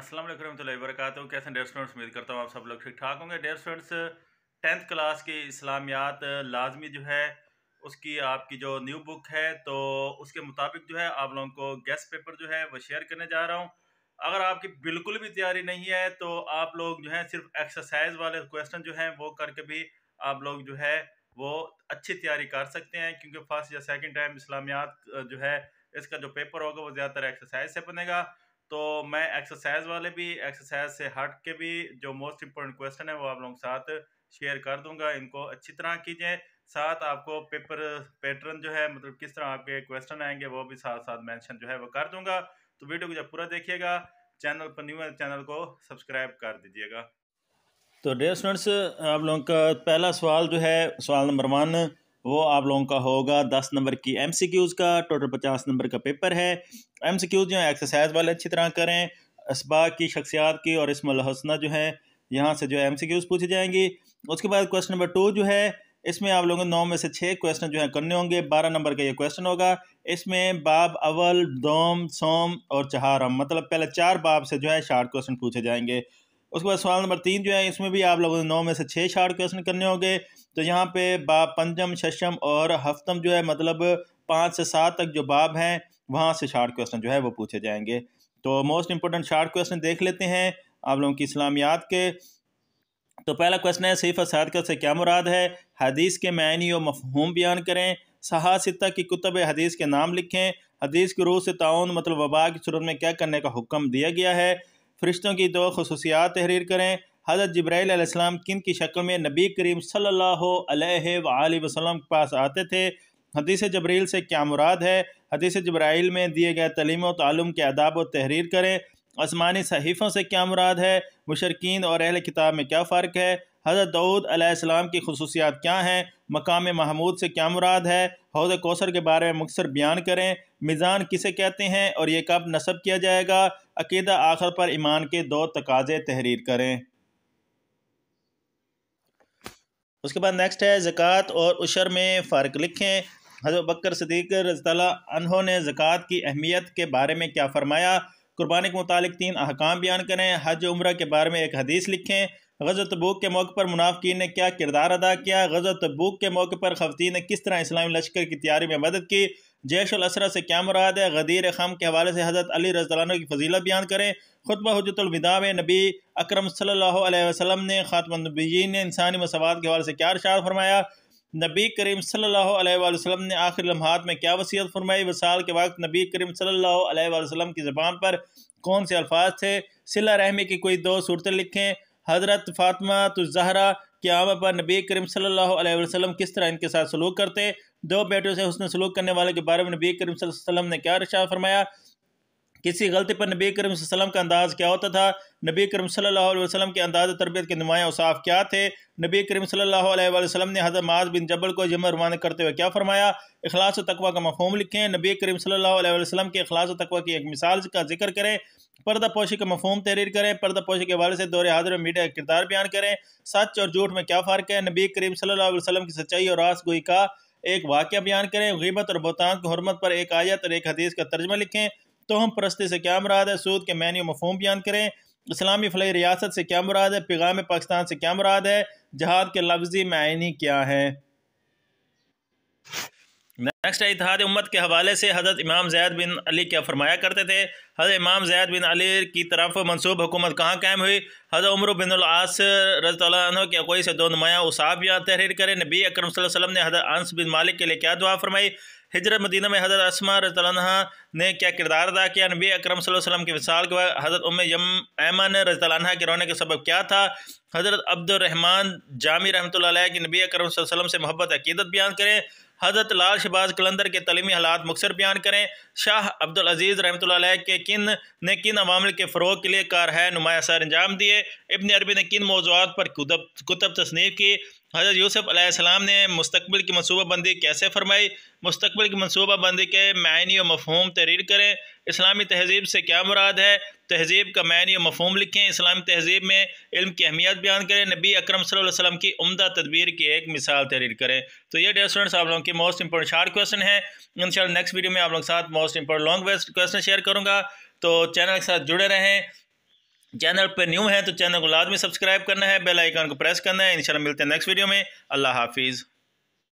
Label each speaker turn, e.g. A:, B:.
A: असलम वरहमल वरक कैसे डेयर स्टूडेंट्स उम्मीद करता हूँ आप सब लोग ठीक ठाक होंगे डेयर स्टूडेंट्स टेंथ क्लास की इस्लामियात लाजमी जो है उसकी आपकी जो न्यू बुक है तो उसके मुताबिक जो है आप लोगों को गेस्ट पेपर जो है वो शेयर करने जा रहा हूँ अगर आपकी बिल्कुल भी तैयारी नहीं है तो आप लोग जो है सिर्फ एक्सरसाइज वाले क्वेश्चन जो हैं वो करके भी आप लोग जो है वो अच्छी तैयारी कर सकते हैं क्योंकि फर्स्ट या सेकेंड टाइम इस्लामियात जो है इसका जो पेपर होगा वो ज़्यादातर एक्सरसाइज से बनेगा तो मैं एक्सरसाइज वाले भी एक्सरसाइज से हट के भी जो मोस्ट इम्पोर्टेंट क्वेश्चन है वो आप लोगों के साथ शेयर कर दूंगा इनको अच्छी तरह कीजिए साथ आपको पेपर पैटर्न जो है मतलब किस तरह आपके क्वेश्चन आएंगे वो भी साथ साथ मेंशन जो है वो कर दूंगा तो वीडियो को जब पूरा देखिएगा चैनल पर न्यू चैनल को सब्सक्राइब कर दीजिएगा तो डेयर स्टूडेंट्स आप लोगों का पहला सवाल जो है सवाल नंबर वन वो आप लोगों का होगा दस नंबर की एम सी क्यूज़ का टोटल पचास नंबर का पेपर है एम सी क्यूज़ जो है एक्सरसाइज वाले अच्छी तरह करें इसबा की शख्सियात की और इसमल हसना जो है यहाँ से जो है एम सी क्यूज़ पूछी जाएंगी उसके बाद क्वेश्चन नंबर टू जो है इसमें आप लोगों को नौ में से छः क्वेश्चन जो है करने होंगे बारह नंबर का ये क्वेश्चन होगा इसमें बाब अवल दोम सोम और चहारम मतलब पहले चार बाब से जो है शार्ट क्वेश्चन पूछे जाएंगे उसके बाद सवाल नंबर तीन जो है इसमें भी आप लोगों ने नौ में से छः शार्ट क्वेश्चन करने होंगे तो यहाँ पे बाब पंचम शशम और हफ्तम जो है मतलब पाँच से सात तक जो बाब हैं वहाँ से शार्ट क्वेश्चन जो है वो पूछे जाएंगे तो मोस्ट इंपॉर्टेंट शार्ट क्वेश्चन देख लेते हैं आप लोगों की इस्लामियात के तो पहला क्वेश्चन है सैफ़ सादकत से क्या मुराद है हदीस के मैनी और मफहूम बयान करें सहासिता की कुतब हदीस के नाम लिखें हदीस के रूह से ताउन मतलब वबा की सूरत में क्या करने का हुक्म दिया गया है फरिश्तों की दो खसूसियात तहरीर करें हज़रत जब्राईसम किन की शक्ल में नबी करीम सल्ला वसम के पास आते थे हदीस जबरील से क्या मुराद है हदीस जब्राइल में दिए गए तलीम तालुम के आदाब व तहरीर करें आसमानी सहीफ़ों से क्या मुराद है मुशरकिन और अहल किताब में क्या फ़र्क है हज़रत दाऊद अलैहिस्सलाम की खसूसियात क्या हैं मकाम महमूद से क्या मुराद है हौज कोसर के बारे में मुख्तर बयान करें मिज़ान किसे कहते हैं और ये कब नसब किया जाएगा अकीदा आखिर पर ईमान के दो तकाजे तहरीर करें उसके बाद नेक्स्ट है ज़क़़त और उशर में फ़र्क लिखें हज़रत बकर सदीक रजतों ने ज़क़़त की अहमियत के बारे में क्या फ़रमाया कुर्बानी के मुतालिक तीन अहकाम बयान करें हज उम्र के बारे में एक हदीस लिखें गज़त बुक के मौके पर मुनाफिकीन ने क्या किरदार अदा किया गजत बुक के मौके पर खवतान ने किस तरह इस्लामी लश्कर की तैयारी में मदद की जैश असरा से क्या मुराद है गदीर खम के हवाले से हज़रत अली रजानों की फजीलत बयान करें खुतबा हजतलविदा में नबी अक्रम सल्हसम ने ख़ातमनबीन ने इंसानी मसवाद के हवाले से क्या अरशार फरमाया नबी करीम सल्हसम ने आखिर लम्हात में क्या वसीयत फरमाई वसाल के वक्त नबी करीम सल्हसम की ज़बान पर कौन से अल्फाज थे सिला रहमी की कोई दो सूरतें लिखें हज़रत तो ज़हरा कि आम पर नबी करीम सल्लल्लाहु अलैहि वसल्लम किस तरह इनके साथ सलूक करते दो बेटों से उसने सलूक करने वाले के बारे में नबी करीम वसल्लम ने क्या रशा फरमाया किसी गलती पर नबी करीम वसल्लम का अंदाज़ क्या होता था नबी करीम सल्लल्लाहु अलैहि वसल्लम के अंदाज़ तरबियत के नुमाया उसाफ क्या थे नबी करीम सल्लल्लाहु अलैहि वसल्लम ने हज़रत माज बिन जबल को जमा रवाना करते हुए क्या फरमाया अखलास तकवा का मफहम लिखें नबी करीम सल्लल्लाहु अलैहि वसल्लम के अखलास तकवा की एक मिसाल का जिक्र करें पर्दा पोशी का मफहम तहरीर करें पर्दा पोशी के हवाले से दौरे हाजिर में मीडिया का किरदार बयान करें सच और झूठ में क्या फ़र्क है नबी करीम सल्ला वसलम की सच्चाई और रास गोई का एक वाक्य बयान करें गीबत और बोतान की हरमत पर एक आयत और एक हदीस का तर्जमा लिखें तो हम परस्ती से क्या मुराद है सूद के मैनी मफहम बयान करें इस्लामी फलह रियासत से क्या मुराद है पैगाम पाकिस्तान से क्या मुराद है जहाद के लफ्जी मायनी क्या है नेक्स्ट है इतिहाद उम्मत के हवाले से हज़रत इमाम जैद बिन अली क्या फरमाया करते थे हज़रत इमाम जैद बिन अली की तरफ मनसूब हुकूमत कहाँ कायम हुई हज़रत उमर बिन अलास रज़ी की अकोई से दो नुमाया उसाब यहाँ तहरीर करें नबी अकरम वसल्लम ने हज़रत अंस बिन मालिक के लिए क्या दुआ फरमाई हजरत मदीना में हज़रत असमा रज़ा ने क्या किरदार अदा किया नबी अक्रम वसम के मिसाल के बाद हज़रत उम यम ऐमन रज़ा के रोने का सबब क्या था हज़रत अब्दुलरहमान जामी रहमत की नबी अकरम से मोहब्बत अकीदत बयान करें हज़रत लाल शहबाज कलंदर के तलीमी हालात मुखसर बयान करें शाह अब्दुल अजीज़ रहमत के किन ने किन अवामिल के फ़रोग के लिए है नुमाया सर अंजाम दिए इबन अरबी ने किन मौजूद पर कुतब कुतब तसनीफ़ की हज़रत यूसुफ अलैहिस्सलाम ने मुस्तबिल की मनसूबा बंदी कैसे फरमाई मुस्तकबिल की मनसूबा बंदी के मायने और मफहम तहरीर करें इस्लामी तहजीब से क्या मुराद है तहजीब का मायने और मफहम लिखें इस्लामी तहजीब में इल्म की अहमियत बयान करें नबी अकरम वसल्लम की उमदा तदबीर की एक मिसाल तहरीर करें तो ये डेयर स्टूडेंट्स आप लोगों के मोस्ट इंपॉर्टेंट शार्ट क्वेश्चन है इन नेक्स्ट वीडियो में आप लोगों के साथ most important long question share करूँगा तो चैनल के साथ जुड़े रहें चैनल पर न्यू है तो चैनल को लाजमी सब्सक्राइब करना है बेल आइकन को प्रेस करना है इंशाल्लाह मिलते हैं नेक्स्ट वीडियो में अल्लाह हाफिज़